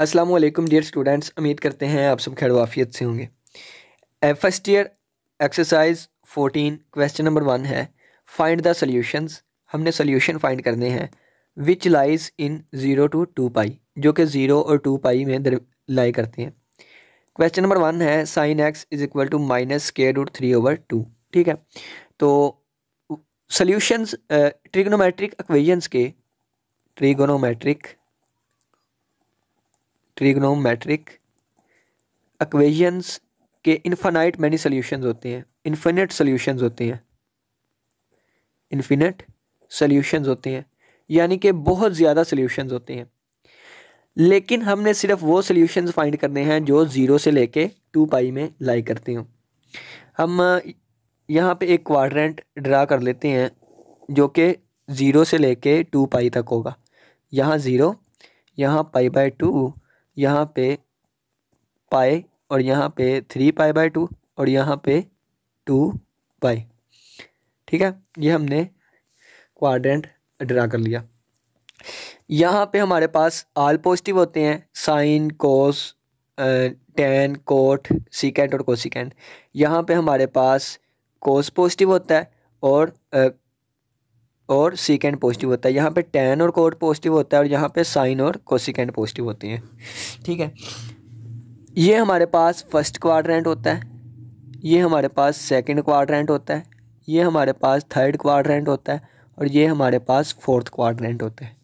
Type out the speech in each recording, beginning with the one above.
वालेकुम dear students उम्मीद करते हैं आप सब खैर वाफियत से होंगे first year exercise fourteen question number one है फाइंड द सॉल्यूशंस हमने सॉल्यूशन फाइंड करने हैं which lies in zero to two pi जो कि ज़ीरो और टू पाई में लाई करते हैं क्वेश्चन नंबर वन है sine x is equal to minus के रूट थ्री ओवर टू ठीक है तो सॉल्यूशंस ट्रिग्नोमेट्रिक इक्वेशंस के ट्रिगोनोमेट्रिक ट्रिग्नोमेट्रिक अक्वेजन्स के इन्फानाइट मैनी सोल्यूशंस होते हैं इन्फिनिट सोल्यूशंस होते हैं इन्फिनिट सोल्यूशंस होते हैं यानी कि बहुत ज़्यादा सोल्यूशंस होते हैं लेकिन हमने सिर्फ वो सोल्यूशंस फाइंड करने हैं जो ज़ीरो से कर टू पाई में लाई करते हों हम यहाँ पे एक क्वाड्रेंट ड्रा कर लेते हैं जो कि ज़ीरो से कर टू पाई तक होगा यहाँ ज़ीरो यहाँ पाई बाय टू यहाँ पे पाए और यहाँ पे थ्री पाए बाय टू और यहाँ पे टू पाई ठीक है ये हमने क्वाड्रेंट ड्रा कर लिया यहाँ पे हमारे पास आल पॉजिटिव होते हैं sine cos tan cot secant और कोसिकेंड यहाँ पे हमारे पास कोस पॉजिटिव होता है और और सीकेंड पॉजिटिव होता है यहाँ पे टेन और कोड पॉजिटिव होता है और यहाँ पे साइन और कोसिकेंड पॉजिटिव होती है ठीक है ये हमारे पास फर्स्ट क्वाड्रेंट होता है ये हमारे पास सेकंड क्वाड्रेंट होता है ये हमारे पास थर्ड क्वाड्रेंट होता है और ये हमारे पास फोर्थ क्वाड्रेंट होता है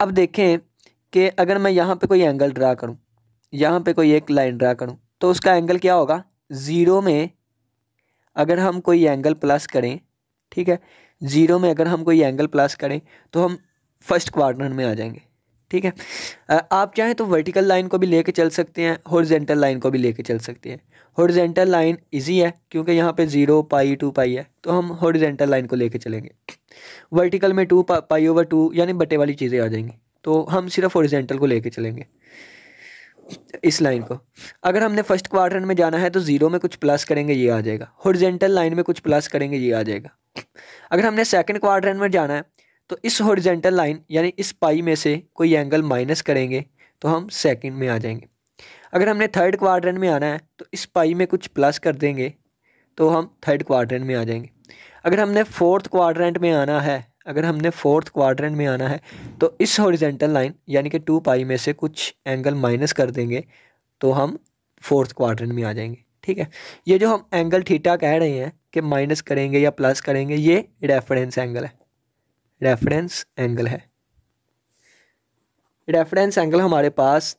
अब देखें कि अगर मैं यहाँ पर कोई एंगल ड्रा करूँ यहाँ पर कोई एक लाइन ड्रा करूँ तो उसका एंगल क्या होगा ज़ीरो में अगर हम कोई एंगल प्लस करें ठीक है ज़ीरो में अगर हम कोई एंगल प्लस करें तो हम फर्स्ट क्वार्टर में आ जाएंगे ठीक है आप चाहें तो वर्टिकल लाइन को भी लेके चल सकते हैं हॉर्जेंटल लाइन को भी लेके चल सकते हैं हॉर्जेंटल लाइन इजी है क्योंकि यहाँ पे ज़ीरो पाई टू पाई है तो हम हॉर्जेंटल लाइन को लेके चलेंगे वर्टिकल में टू पा, पाई ओवर टू यानी बटे वाली चीज़ें आ जाएंगी तो हम सिर्फ हॉर्जेंटल को लेके चलेंगे इस लाइन को अगर हमने फर्स्ट क्वार्टर में जाना है तो ज़ीरो में कुछ प्लस करेंगे ये आ जाएगा हॉरिजेंटल लाइन में कुछ प्लस करेंगे ये आ जाएगा अगर हमने सेकंड क्वार्टर में जाना है तो इस हॉरिजेंटल लाइन यानी इस पाई में से कोई एंगल माइनस करेंगे तो हम सेकंड में आ जाएंगे अगर हमने थर्ड क्वार्टर में आना है तो इस पाई में कुछ प्लस कर देंगे तो हम थर्ड क्वार्टर में आ जाएंगे अगर हमने फोर्थ क्वार्टर में आना है अगर हमने फोर्थ क्वाड्रेंट में आना है तो इस हॉरिजेंटल लाइन यानी कि टू पाई में से कुछ एंगल माइनस कर देंगे तो हम फोर्थ क्वाड्रेंट में आ जाएंगे ठीक है ये जो हम एंगल ठीटा कह रहे हैं कि माइनस करेंगे या प्लस करेंगे ये रेफरेंस एंगल है रेफरेंस एंगल है रेफरेंस एंगल हमारे पास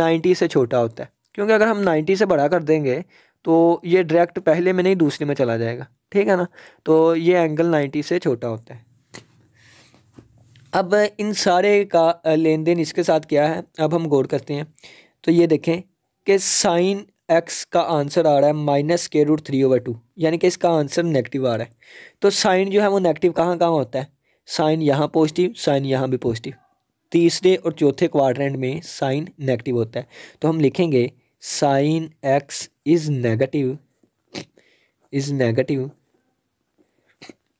नाइन्टी से छोटा होता है क्योंकि अगर हम नाइन्टी से बड़ा कर देंगे तो ये डायरेक्ट पहले में नहीं दूसरे में चला जाएगा ठीक है ना तो ये एंगल नाइन्टी से छोटा होता है अब इन सारे का लेन देन इसके साथ क्या है अब हम गौर करते हैं तो ये देखें कि साइन एक्स का आंसर आ रहा है माइनस के रूट थ्री ओवर टू यानी कि इसका आंसर नेगेटिव आ रहा है तो साइन जो है वो नेगेटिव कहाँ कहाँ होता है साइन यहाँ पॉजिटिव साइन यहाँ भी पॉजिटिव तीसरे और चौथे क्वाड्रेंट में साइन नेगेटिव होता है तो हम लिखेंगे sine x is negative is negative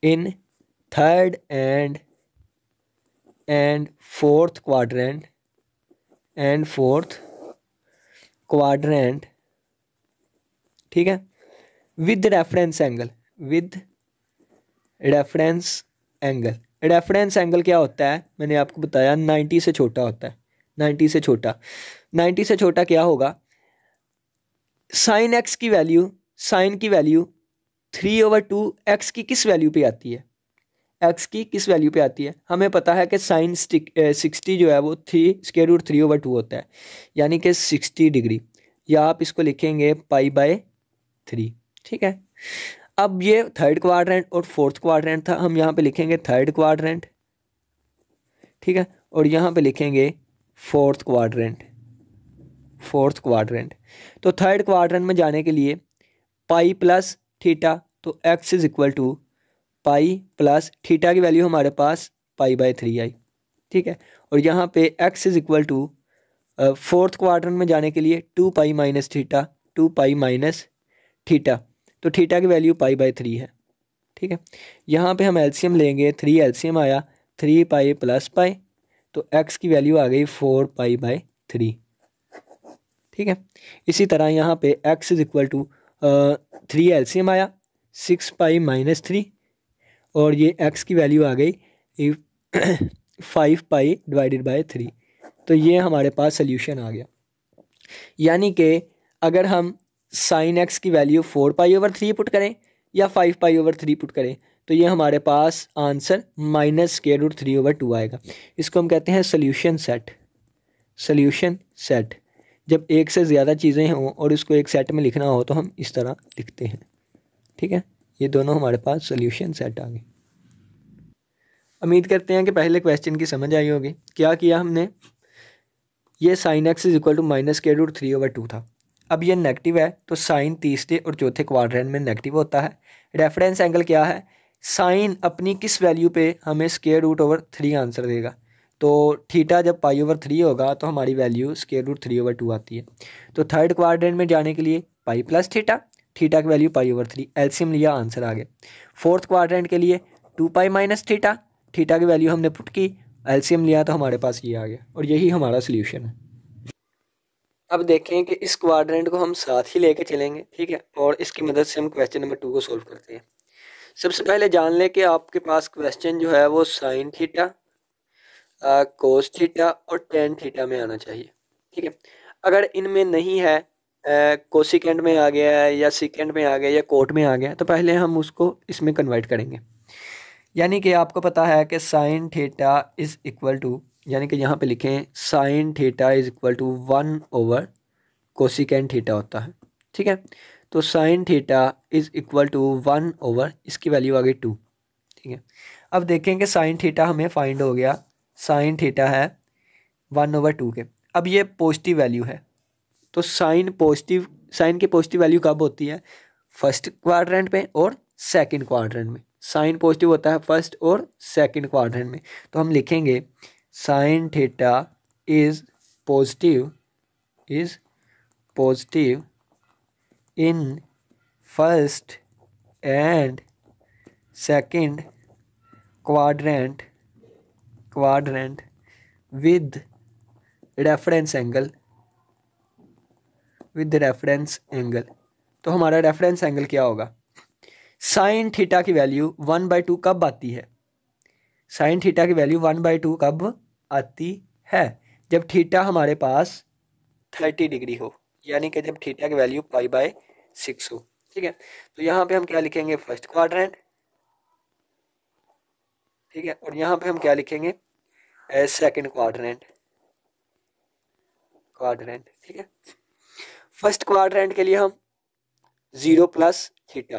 in third and and fourth quadrant and fourth quadrant ठीक है with reference angle with reference angle reference angle क्या होता है मैंने आपको बताया नाइन्टी से छोटा होता है नाइन्टी से छोटा नाइन्टी से छोटा क्या होगा साइन एक्स की वैल्यू साइन की value three over two x की किस वैल्यू पे आती है एक्स की किस वैल्यू पे आती है हमें पता है कि साइन सिक्सटी eh, जो है वो three square root three over two होता है यानी कि सिक्सटी डिग्री या आप इसको लिखेंगे पाई बाय थ्री ठीक है अब ये थर्ड क्वाड्रेंट और फोर्थ क्वाड्रेंट था हम यहाँ पे लिखेंगे थर्ड क्वाड्रेंट ठीक है और यहाँ पे लिखेंगे फोर्थ क्वाड्रेंट फोर्थ क्वाड्रेंट तो थर्ड क्वाड्रेंट में जाने के लिए पाई प्लस थीटा तो x is equal to pi plus theta की वैल्यू हमारे पास पाई बाय थ्री आई ठीक है और यहाँ पे x is equal to fourth quarter में जाने के लिए two pi minus theta two pi minus theta तो थीटा की वैल्यू पाई बाय थ्री है ठीक है यहाँ पे हम एलसीएम लेंगे थ्री एलसीएम आया थ्री पाई प्लस पाई तो एक्स की वैल्यू आ गई फोर पाई बाय थ्री ठीक है इसी तरह यहाँ पे x is equal to three LCM आया सिक्स पाई माइनस थ्री और ये एक्स की वैल्यू आ गई five pi divided by three तो ये हमारे पास सोल्यूशन आ गया यानी कि अगर हम साइन एक्स की value four pi over three put करें या five pi over three put करें तो ये हमारे पास आंसर माइनस के रूट थ्री ओवर टू आएगा इसको हम कहते हैं सोल्यूशन सेट सोल्यूशन सेट जब एक से ज़्यादा चीज़ें हों और उसको एक सेट में लिखना हो तो हम इस तरह लिखते हैं ठीक है ये दोनों हमारे पास सोल्यूशन सेट आ गए उम्मीद करते हैं कि पहले क्वेश्चन की समझ आई होगी क्या किया हमने ये sine x is equal to minus के रूट थ्री ओवर टू था अब ये नेगेटिव है तो साइन तीसरे और चौथे क्वाड्रेंट में नेगेटिव होता है रेफरेंस एंगल क्या है साइन अपनी किस वैल्यू पे हमें square root over three answer देगा तो थीटा जब पाई ओवर थ्री होगा तो हमारी value square root three over two आती है तो थर्ड क्वाड्रेंट में जाने के लिए पाई प्लस थीटा थीटा की value pi over three LCM लिया आंसर आ गया फोर्थ क्वाड्रेंट के लिए two pi minus theta theta की वैल्यू हमने पुट की एल्सियम लिया तो हमारे पास ये आ गया और यही हमारा सोल्यूशन है अब देखें कि इस क्वाड्रेंट को हम साथ ही लेके चलेंगे ठीक है और इसकी मदद से हम क्वेश्चन नंबर टू को सॉल्व करते हैं सबसे पहले जान लें कि आपके पास क्वेश्चन जो है वो साइन थीटा कोस थीटा और टेन थीटा में आना चाहिए ठीक है अगर इनमें नहीं है कोसिकेंड में आ गया है या सिकेंड में आ गया या कोट में आ गया तो पहले हम उसको इसमें कन्वर्ट करेंगे यानी कि आपको पता है कि sine theta is equal to यानी कि यहाँ पे लिखें sine theta is equal to one over cosecant theta होता है ठीक है तो sine theta is equal to one over इसकी वैल्यू आ गई टू ठीक है अब देखें कि साइन थीटा हमें फाइंड हो गया साइन थीटा है वन ओवर टू के अब ये पॉजिटिव वैल्यू है तो साइन पॉजिटिव साइन की पॉजिटिव वैल्यू कब होती है फर्स्ट क्वाड्रेंट में और सेकंड क्वाड्रेंट में साइन पॉजिटिव होता है फर्स्ट और सेकंड क्वाड्रेंट में तो हम लिखेंगे sine theta is positive is positive in first and second quadrant quadrant with reference angle with reference angle तो हमारा रेफरेंस एंगल क्या होगा साइन थीटा की वैल्यू वन बाई टू कब आती है साइन थीटा की वैल्यू वन बाई टू कब आती है जब थीटा हमारे पास थर्टी डिग्री हो यानी कि जब थीटा की वैल्यू पाई बाय सिक्स हो ठीक है तो यहाँ पे हम क्या लिखेंगे फर्स्ट क्वाड्रेंट ठीक है और यहाँ पे हम क्या लिखेंगे सेकेंड क्वाड्रेंट क्वाड्रेंट ठीक है फर्स्ट क्वाड्रेंट के लिए हम ज़ीरो प्लस थीटा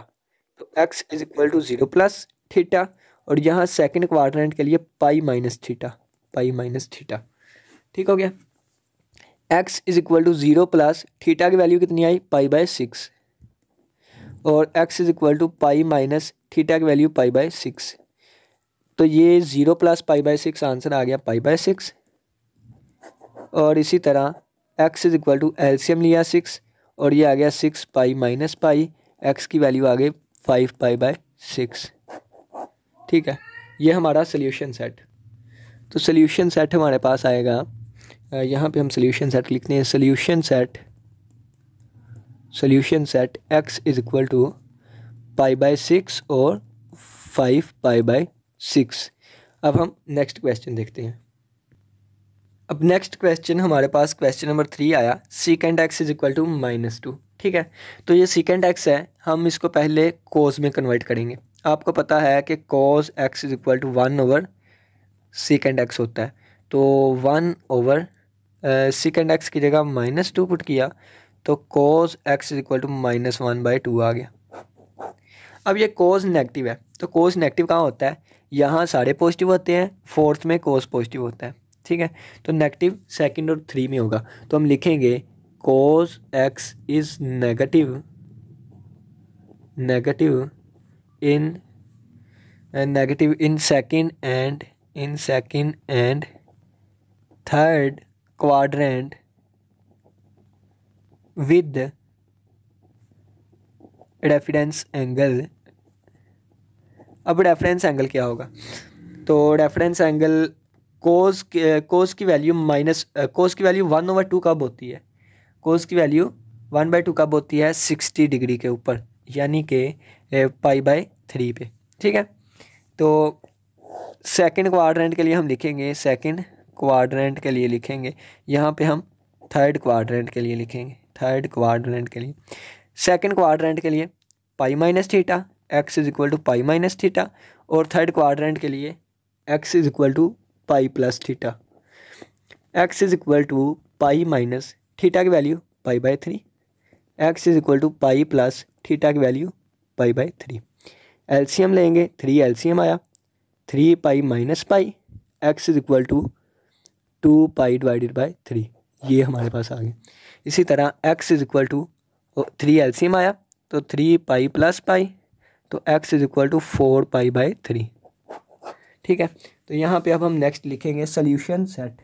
तो x is equal to zero plus theta और यहाँ सेकंड क्वाड्रेंट के लिए pi minus theta pi minus theta ठीक हो गया x is equal to zero plus theta की वैल्यू कितनी आई पाई बाय सिक्स और x is equal to pi minus theta की वैल्यू पाई बाय सिक्स तो ये zero plus pi by six answer आ गया पाई बाय सिक्स और इसी तरह x is equal to LCM लिया सिक्स और ये आ गया six pi minus pi x की वैल्यू आ गई फाइव पाई बाय सिक्स ठीक है ये हमारा सोल्यूशन सेट तो सोल्यूशन सेट हमारे पास आएगा यहाँ पे हम सोल्यूशन सेट लिखते हैं solution set solution set x is equal to pi by six और फाइव पाई बाय सिक्स अब हम नेक्स्ट क्वेश्चन देखते हैं अब नेक्स्ट क्वेश्चन हमारे पास क्वेश्चन नंबर थ्री आया secant x is equal to minus two ठीक है तो ये सीकेंड एक्स है हम इसको पहले कोज में कन्वर्ट करेंगे आपको पता है कि cos x is equal to one over secant x होता है तो वन ओवर सीकेंड एक्स की जगह माइनस टू पुट किया तो cos x is equal to minus one by two आ गया अब ये कोज नेगेटिव है तो कोज नेगेटिव कहाँ होता है यहाँ सारे पॉजिटिव होते हैं फोर्थ में कोज पॉजिटिव होता है ठीक है तो नेगेटिव सेकंड और थ्री में होगा तो हम लिखेंगे cos x is negative negative in negative in second and in second and third quadrant with reference angle अब रेफरेंस एंगल क्या होगा तो reference angle cos cos eh, की वैल्यू माइनस कोस की वैल्यू वन ओवर टू कब होती है कोस की वैल्यू वन बाई टू कब होती है सिक्सटी डिग्री के ऊपर यानी कि पाई बाय थ्री पे ठीक है तो सेकंड क्वाड्रेंट के लिए हम लिखेंगे सेकंड क्वाड्रेंट के लिए लिखेंगे यहाँ पे हम थर्ड क्वाड्रेंट के लिए लिखेंगे थर्ड क्वाड्रेंट के लिए सेकंड क्वाड्रेंट के लिए pi minus theta x is equal to pi minus theta और थर्ड क्वाड्रेंट के लिए x is equal to pi plus theta x is equal to pi minus theta की value pi by three x is equal to pi plus theta की value pi by three LCM लेंगे three LCM आया three pi minus pi x is equal to two pi divided by three ये हमारे पास आ गए इसी तरह x is equal to three LCM आया तो थ्री पाई प्लस पाई तो x is equal to four pi by three ठीक है तो यहाँ पे अब हम नेक्स्ट लिखेंगे सल्यूशन सेट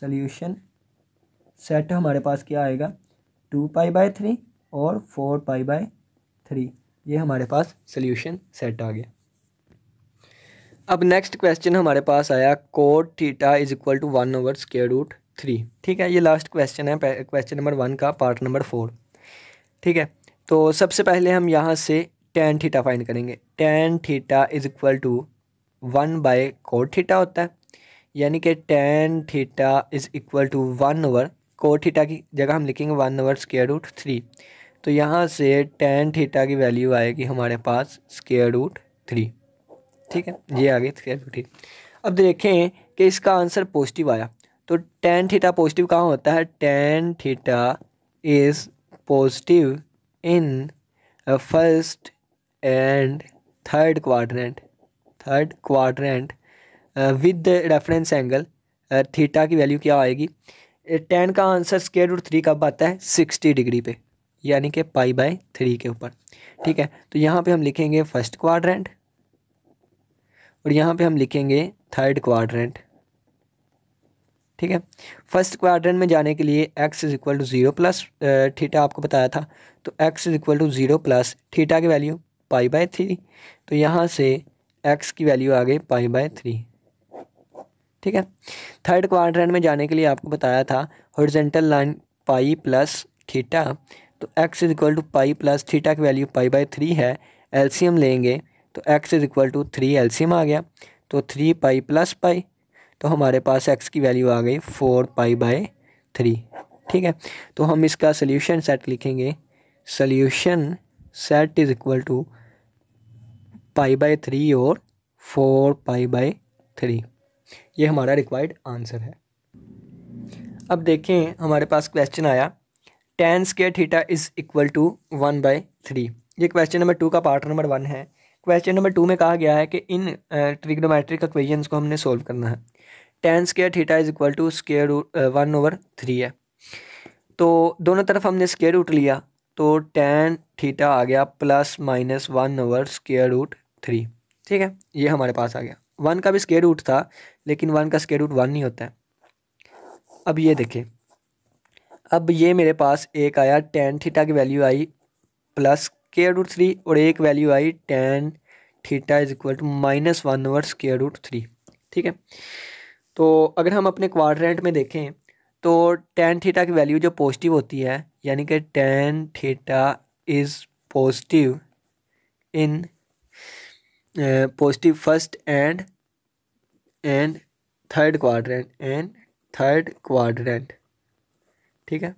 सल्यूशन सेट हमारे पास क्या आएगा टू पाई बाय थ्री और फोर पाई बाय थ्री ये हमारे पास सल्यूशन सेट आ गया अब नेक्स्ट क्वेश्चन हमारे पास आया cot theta is equal to one over square root three ठीक है ये लास्ट क्वेश्चन है क्वेश्चन नंबर वन का पार्ट नंबर फोर ठीक है तो सबसे पहले हम यहाँ से टेन थीटा फाइन करेंगे tan theta is equal to one by cot theta होता है यानी कि tan theta is equal to one over cot theta की जगह हम लिखेंगे one over square root three तो यहाँ से टेन थीटा की वैल्यू आएगी हमारे पास स्केयर रूट थ्री ठीक है ये आ गई स्केयर रूट थ्री अब देखें कि इसका आंसर पॉजिटिव आया तो टेन थीटा पॉजिटिव कहाँ होता है tan theta is positive in first and third quadrant third quadrant with the reference angle theta की वैल्यू क्या आएगी टेन का आंसर स्केयर रूट थ्री कब आता है सिक्सटी डिग्री पे यानी कि पाई बाय थ्री के ऊपर ठीक है तो यहाँ पे हम लिखेंगे फर्स्ट क्वाड्रेंट और यहाँ पे हम लिखेंगे थर्ड क्वाड्रेंट ठीक है फर्स्ट क्वाड्रेंट में जाने के लिए x is equal to zero plus theta आपको बताया था तो x is equal to zero plus theta की वैल्यू पाई बाय थ्री तो यहाँ से एक्स की वैल्यू आ गई पाई बाय थ्री ठीक है थर्ड क्वाड्रेंट में जाने के लिए आपको बताया था horizontal line pi plus theta तो x is equal to pi plus theta की वैल्यू पाई बाय थ्री है एलसीएम लेंगे तो x is equal to three LCM आ गया तो थ्री पाई प्लस पाई तो हमारे पास एक्स की वैल्यू आ गई फोर पाई बाय थ्री ठीक है तो हम इसका सल्यूशन सेट लिखेंगे solution set is equal to pi by three और फोर पाई बाय थ्री ये हमारा रिक्वायर्ड आंसर है अब देखें हमारे पास क्वेश्चन आया tan square theta is equal to one by three ये क्वेश्चन नंबर टू का पार्ट नंबर वन है क्वेश्चन नंबर टू में कहा गया है कि इन ट्रिग्नोमेट्रिक इक्वेशंस को हमने सोल्व करना है tan square theta is equal to square one over three है तो दोनों तरफ हमने स्केयर रूट लिया तो टेन थीटा आ गया plus minus one over square root three ठीक है ये हमारे पास आ गया वन का भी स्केयर रूट था लेकिन वन का स्केयर रूट वन नहीं होता है अब ये देखें अब ये मेरे पास एक आया टेन थीटा की वैल्यू आई प्लस स्केयर रूट थ्री और एक वैल्यू आई tan theta is equal to minus one over square root three ठीक है तो अगर हम अपने क्वाड्रेंट में देखें तो टेन थीटा की वैल्यू जो पॉजिटिव होती है यानी कि tan theta is positive in positive first and and third quadrant and third quadrant ठीक है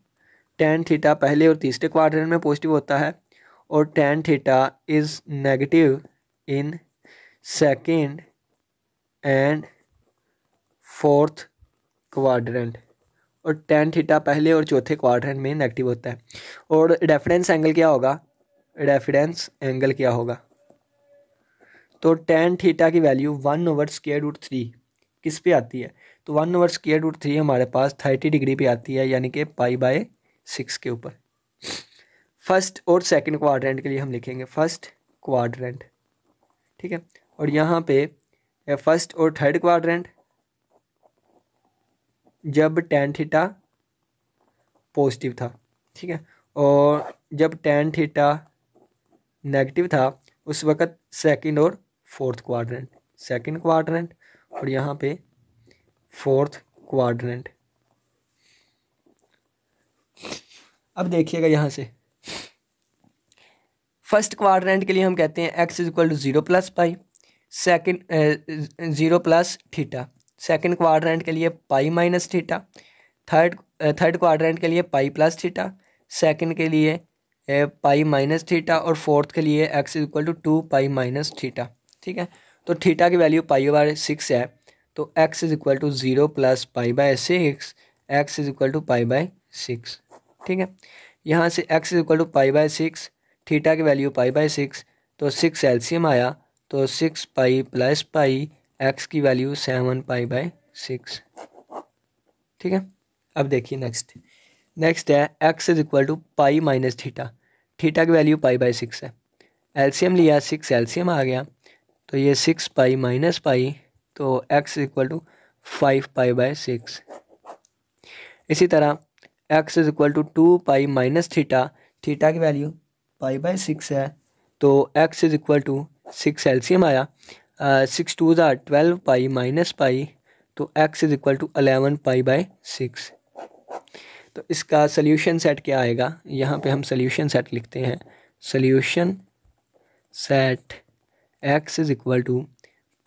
टेन थीटा पहले और तीसरे क्वाड्रेंट में पॉजिटिव होता है और tan theta is negative in second and fourth quadrant और टेन थीटा पहले और चौथे क्वाड्रेंट में नेगेटिव होता है और रेफरेंस एंगल क्या होगा रेफरेंस एंगल क्या होगा तो टेन थीटा की value one over square root three किस पे आती है तो one over square root three हमारे पास थर्टी डिग्री पे आती है यानी कि पाई बाय सिक्स के ऊपर फर्स्ट और सेकंड क्वाड्रेंट के लिए हम लिखेंगे फर्स्ट क्वाड्रेंट ठीक है और यहाँ पे फर्स्ट और थर्ड क्वाड्रेंट जब टेन थीटा पॉजिटिव था ठीक है और जब टेन थीटा नेगेटिव था उस वक़्त सेकंड और फोर्थ क्वाड्रेंट सेकंड क्वाड्रेंट और यहाँ पे फोर्थ क्वाड्रेंट अब देखिएगा यहाँ से फर्स्ट क्वाड्रेंट के लिए हम कहते हैं x is equal to zero plus pi second zero plus theta second quadrant के लिए pi minus theta third third quadrant के लिए पाई प्लस थीटा सेकेंड के लिए पाई माइनस थीटा और फोर्थ के लिए x is equal to two pi minus theta ठीक है तो थीटा की वैल्यू पाई बाय सिक्स है तो x is equal to zero plus pi by six x is equal to pi by six ठीक है यहाँ से x is equal to pi by six theta की वैल्यू पाई बाय सिक्स तो six LCM आया तो six pi plus pi x की value seven pi by six ठीक है अब देखिए नेक्स्ट नेक्स्ट है x is equal to pi minus theta theta की वैल्यू पाई बाय सिक्स है एल्सीयम लिया सिक्स एल्सीयम आ गया तो ये सिक्स पाई माइनस पाई तो x equal to five pi by six इसी तरह x is equal to two pi minus theta theta की वैल्यू पाई बाय सिक्स है तो x is equal to six LCM आया सिक्स टू ज़ार twelve pi minus pi तो x is equal to eleven pi by six तो इसका solution set क्या आएगा यहाँ पे हम सल्यूशन सेट लिखते हैं solution set x is equal to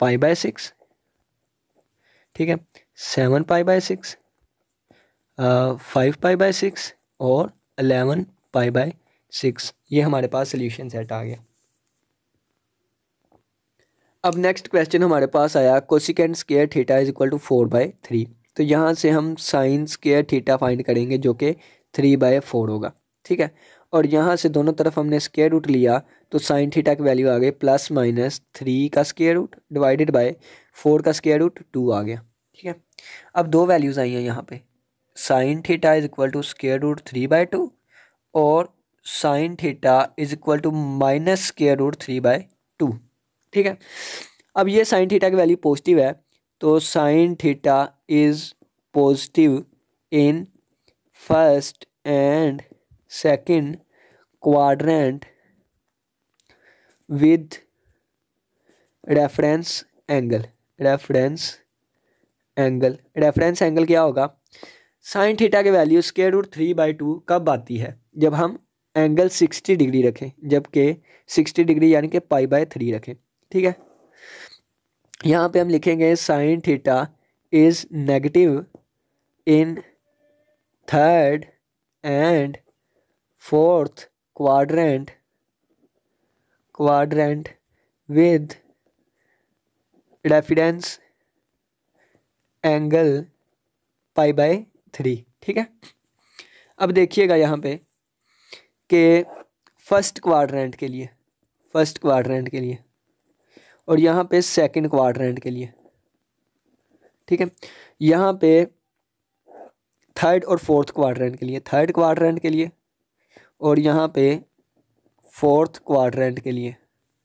pi by six ठीक है seven pi by six five pi by six और अलेवन पाई बाय सिक्स ये हमारे पास सोल्यूशन सेट आ गया अब नेक्स्ट क्वेश्चन हमारे पास आया cosecant square theta is equal to four by three तो यहाँ से हम साइन स्केयर थीटा फाइंड करेंगे जो कि थ्री बाय फोर होगा ठीक है और यहाँ से दोनों तरफ हमने स्केयर रूट लिया तो साइन थीटा की वैल्यू आ गई प्लस माइनस थ्री का square root divided by four का स्केयर रूट टू आ गया ठीक है अब दो वैल्यूज़ आई हैं यहाँ पे sine theta is equal to square root three by two और sine theta is equal to minus square root three by two ठीक है अब ये साइन थीटा की वैल्यू पॉजिटिव है तो sine theta is positive in first and second quadrant with reference angle reference angle reference angle क्या होगा sine theta के value square root three by two कब आती है जब हम एंगल सिक्सटी डिग्री रखें जबकि सिक्सटी डिग्री यानी कि पाई बाय थ्री रखें ठीक है यहाँ पे हम लिखेंगे sine theta is negative in third and fourth quadrant quadrant with reference angle pi by three ठीक है अब देखिएगा यहाँ पे कि फर्स्ट क्वाड्रेंट के लिए फर्स्ट क्वाड्रेंट के लिए और यहाँ पे सेकंड क्वाड्रेंट के लिए ठीक है यहाँ पे थर्ड और फोर्थ क्वाड्रेंट के लिए थर्ड क्वाड्रेंट के लिए और यहाँ पे फोर्थ क्वाड्रेंट के लिए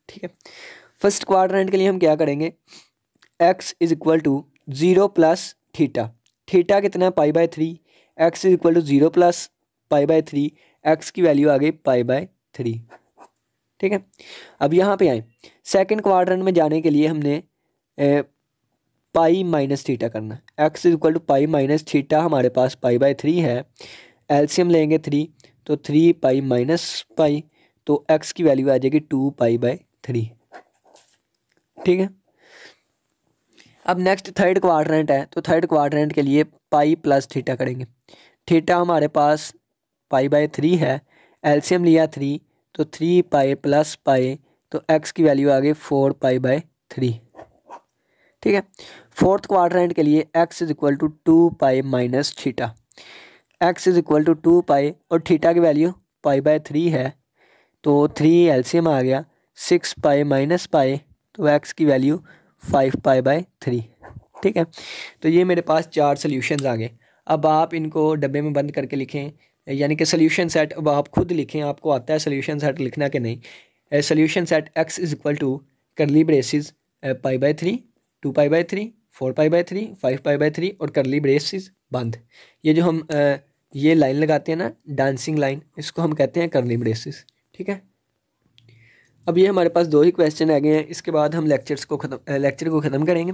ठीक है फर्स्ट क्वाड्रेंट के लिए हम क्या करेंगे x is equal to zero plus theta theta कितना है pi by three x is equal to zero plus pi by three x की वैल्यू आ गई पाई बाय थ्री ठीक है अब यहाँ पे आए सेकंड क्वाड्रेंट में जाने के लिए हमने ए, पाई माइनस थीटा करना x is equal to pi minus theta हमारे पास पाई बाय थ्री है एल्शियम लेंगे थ्री तो थ्री पाई माइनस पाई तो एक्स की वैल्यू आ जाएगी टू पाई बाय थ्री ठीक है अब नेक्स्ट थर्ड क्वाड्रेंट है तो थर्ड क्वाड्रेंट के लिए पाई प्लस थीटा करेंगे थीटा हमारे पास पाई बाय थ्री है एल्शियम लिया थ्री तो थ्री पाए प्लस पाए तो एक्स की वैल्यू आ गई फोर पाई बाय थ्री ठीक है फोर्थ क्वाड्रेंट के लिए x is equal to two pi minus theta x is equal to two pi और थीटा की वैल्यू पाई बाय थ्री है तो थ्री एलसीएम आ गया सिक्स पाई माइनस पाई तो एक्स की value five pi by three ठीक है तो ये मेरे पास चार सोल्यूशन आ गए अब आप इनको डब्बे में बंद करके लिखें यानी कि सोल्यूशन सेट अब आप खुद लिखें आपको आता है सोल्यूशन सेट लिखना कि नहीं solution set x is equal to curly braces pi by three two pi by three four pi by three five pi by three और करली ब्रेसिस बंद ये जो हम ये लाइन लगाते हैं ना डांसिंग लाइन इसको हम कहते हैं करली ब्रेसिस ठीक है अब ये हमारे पास दो ही क्वेश्चन आ गए हैं इसके बाद हम लेक्चर्स को ख़त्म लेक्चर को ख़त्म करेंगे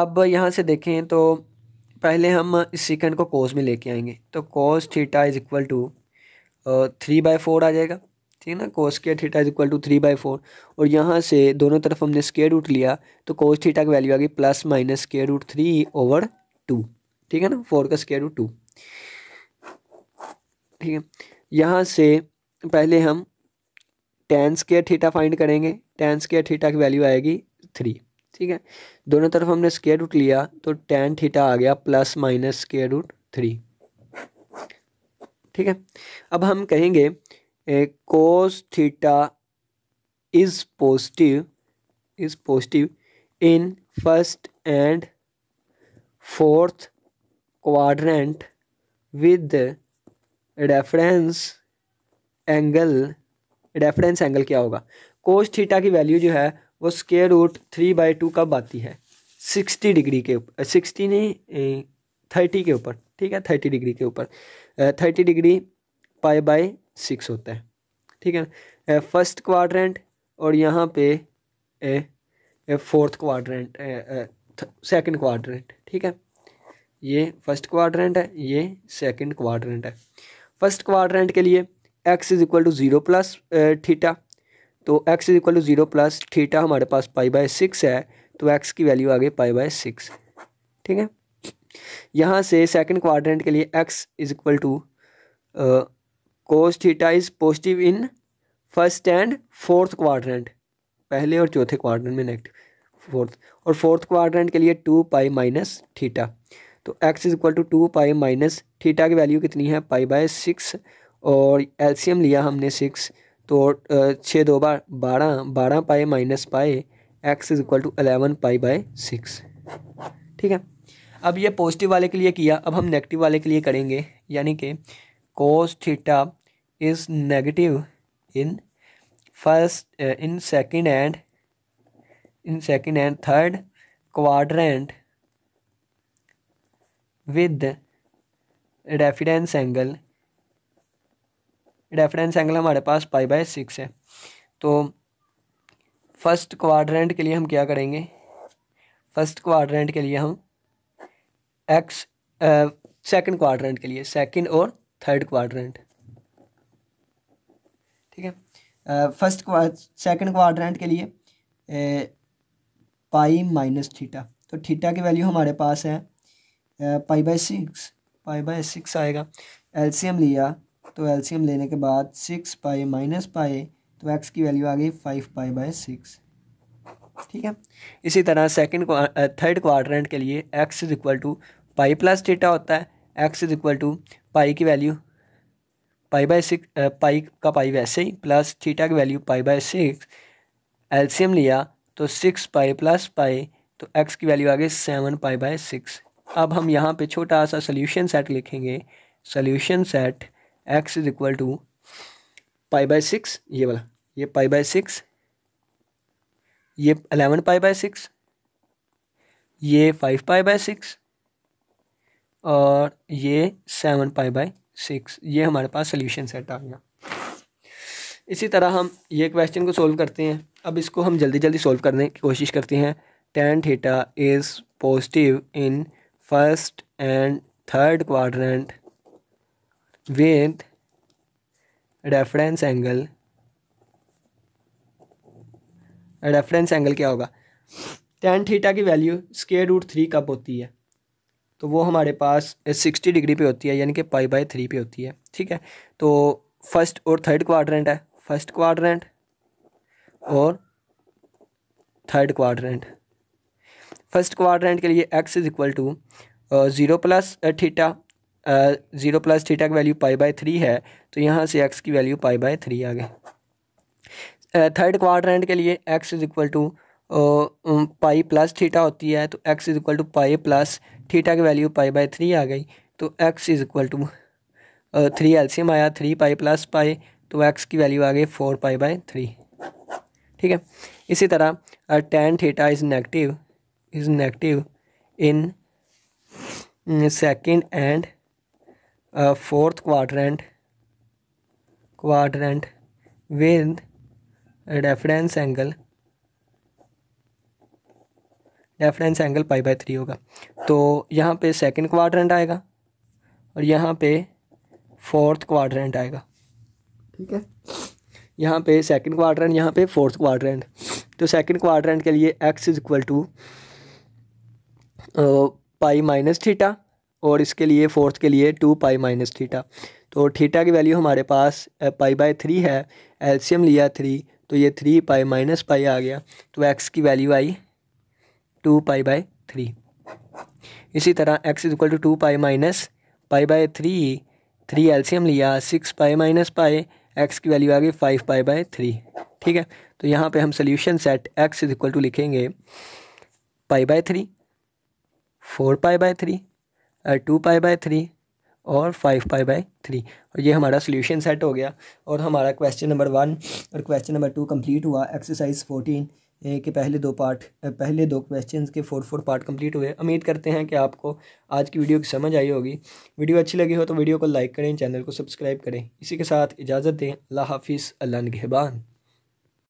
अब यहाँ से देखें तो पहले हम इस सिकंड को कोस में लेके आएंगे तो cos theta is equal to three by four आ जाएगा ठीक है ना कोस के theta is equal to three by four और यहाँ से दोनों तरफ हमने स्केयर रूट लिया तो कोस थीटा की वैल्यू आ गई plus minus square root three over two ठीक है ना फोर का स्केयर रूट टू ठीक है यहाँ से पहले हम टेन स्केयर थीटा फाइंड करेंगे टेन स्केयर थीटा की वैल्यू आएगी थ्री ठीक है दोनों तरफ हमने स्केयर रूट लिया तो टेन थीटा आ गया plus minus square root three ठीक है अब हम कहेंगे cos theta is positive is positive in first and fourth quadrant with reference angle reference angle क्या होगा कोश थीटा की वैल्यू जो है वो square root three by two कब आती है सिक्सटी डिग्री के ऊपर सिक्सटी नहीं थर्टी के ऊपर ठीक है थर्टी डिग्री के ऊपर thirty degree pi by six होता है ठीक है ना फर्स्ट क्वाड्रेंट और यहाँ पे फोर्थ क्वाड्रेंट सेकंड क्वाड्रेंट ठीक है ये फर्स्ट क्वाड्रेंट है ये सेकंड क्वाड्रेंट है फर्स्ट क्वाड्रेंट के लिए x is equal to zero plus theta तो x is equal to zero plus theta हमारे पास पाई बाय सिक्स है तो एक्स की वैल्यू आ गई पाई बाय सिक्स ठीक है यहाँ से सेकंड क्वाड्रेंट के लिए x is equal to cos theta is positive in first and fourth quadrant पहले और चौथे क्वाड्रेंट में नेगेटिव फोर्थ और फोर्थ क्वाड्रेंट के लिए टू पाई माइनस थीटा तो x is equal to two pi minus theta की वैल्यू कितनी है पाई बाय सिक्स और एलसीएम लिया हमने सिक्स तो छः दो बार बारह बारह pi minus pi x is equal to eleven pi by six ठीक है अब ये पॉजिटिव वाले के लिए किया अब हम नेगेटिव वाले के लिए करेंगे यानी कि cos theta is negative in first in second and in second and third quadrant with reference angle reference angle हमारे पास पाई बाय सिक्स है तो फर्स्ट क्वाड्रेंट के लिए हम क्या करेंगे फर्स्ट क्वाड्रेंट के लिए हम एक्स सेकंड क्वाड्रेंट के लिए सेकंड और थर्ड क्वाड्रेंट ठीक है फर्स्ट सेकंड क्वाड्रेंट के लिए पाई माइनस थीटा तो थीटा की वैल्यू हमारे पास है pi by six pi by six आएगा एलसीएम लिया तो एलसीएम लेने के बाद सिक्स पाए माइनस पाए तो एक्स की वैल्यू आ गई फाइव पाई बाय सिक्स ठीक है इसी तरह सेकेंड थर्ड क्वाड्रेंट के लिए x is equal to pi plus theta होता है x is equal to pi की value pi by six pi का पाई वैसे ही प्लस थीटा की value pi by six LCM लिया तो सिक्स पाई प्लस पाई तो एक्स की वैल्यू आ गई सेवन पाई बाय सिक्स अब हम यहाँ पे छोटा सा सोल्यूशन सेट लिखेंगे solution set x is equal to pi by six ये वाला ये पाई बाय सिक्स ये अलेवन पाई बाय सिक्स ये फाइव पाई बाय सिक्स और ये सेवन पाई बाय सिक्स ये हमारे पास सोल्यूशन सेट आ गया इसी तरह हम ये क्वेश्चन को सोल्व करते हैं अब इसको हम जल्दी जल्दी सोल्व करने की कोशिश करते हैं tan theta is positive in first and third quadrant with reference angle reference angle क्या होगा टेन थीटा की वैल्यू स्केयर रूट थ्री कब होती है तो वो हमारे पास सिक्सटी डिग्री पे होती है यानी कि पाई बाई थ्री पे होती है ठीक है तो फर्स्ट और थर्ड क्वाड्रेंट है फर्स्ट क्वाड्रेंट और थर्ड क्वाड्रेंट फर्स्ट क्वाड्रेंट के लिए x is equal to zero plus theta zero plus theta की वैल्यू पाई बाय थ्री है तो यहाँ से एक्स की वैल्यू पाई बाय थ्री आ गई थर्ड क्वाड्रेंट के लिए x is equal to pi plus theta होती है तो x is equal to pi plus theta की वैल्यू पाई बाय थ्री आ गई तो x is equal to three LCM आया थ्री पाई प्लस पाई तो एक्स की वैल्यू आ गई फोर पाई बाय थ्री ठीक है इसी तरह tan theta is negative is negative in second and fourth quadrant quadrant with reference angle reference angle pi by three होगा तो यहाँ पे सेकंड क्वाड्रेंट आएगा और यहाँ पे फोर्थ क्वाड्रेंट आएगा ठीक है यहाँ पे सेकंड क्वाड्रेंट यहाँ पे फोर्थ क्वाड्रेंट तो सेकंड क्वाड्रेंट के लिए x is equal to pi minus theta और इसके लिए फोर्थ के लिए टू पाई माइनस थीटा तो थीटा की वैल्यू हमारे पास पाई बाय थ्री है एल्शियम लिया थ्री तो ये थ्री पाई माइनस पाई आ गया तो एक्स की वैल्यू आई टू पाई बाय थ्री इसी तरह x is equal to two pi minus pi by three three LCM लिया six pi minus pi x की वैल्यू आ गई फाइव पाई बाय थ्री ठीक है तो यहाँ पे हम solution set x is equal to लिखेंगे pi by three four pi by three two pi by three और फाइव पाई बाय थ्री और ये हमारा सोल्यूशन सेट हो गया और हमारा क्वेश्चन नंबर वन और क्वेश्चन नंबर टू कम्प्लीट हुआ एक्सरसाइज फोर्टीन के पहले दो पार्ट पहले दो क्वेश्चन के फोर फोर पार्ट कंप्लीट हुए उम्मीद करते हैं कि आपको आज की वीडियो की समझ आई होगी वीडियो अच्छी लगी हो तो वीडियो को लाइक करें चैनल को सब्सक्राइब करें इसी के साथ इजाज़त दें अल्लाह हाफिज़ अल्लाह नगहबान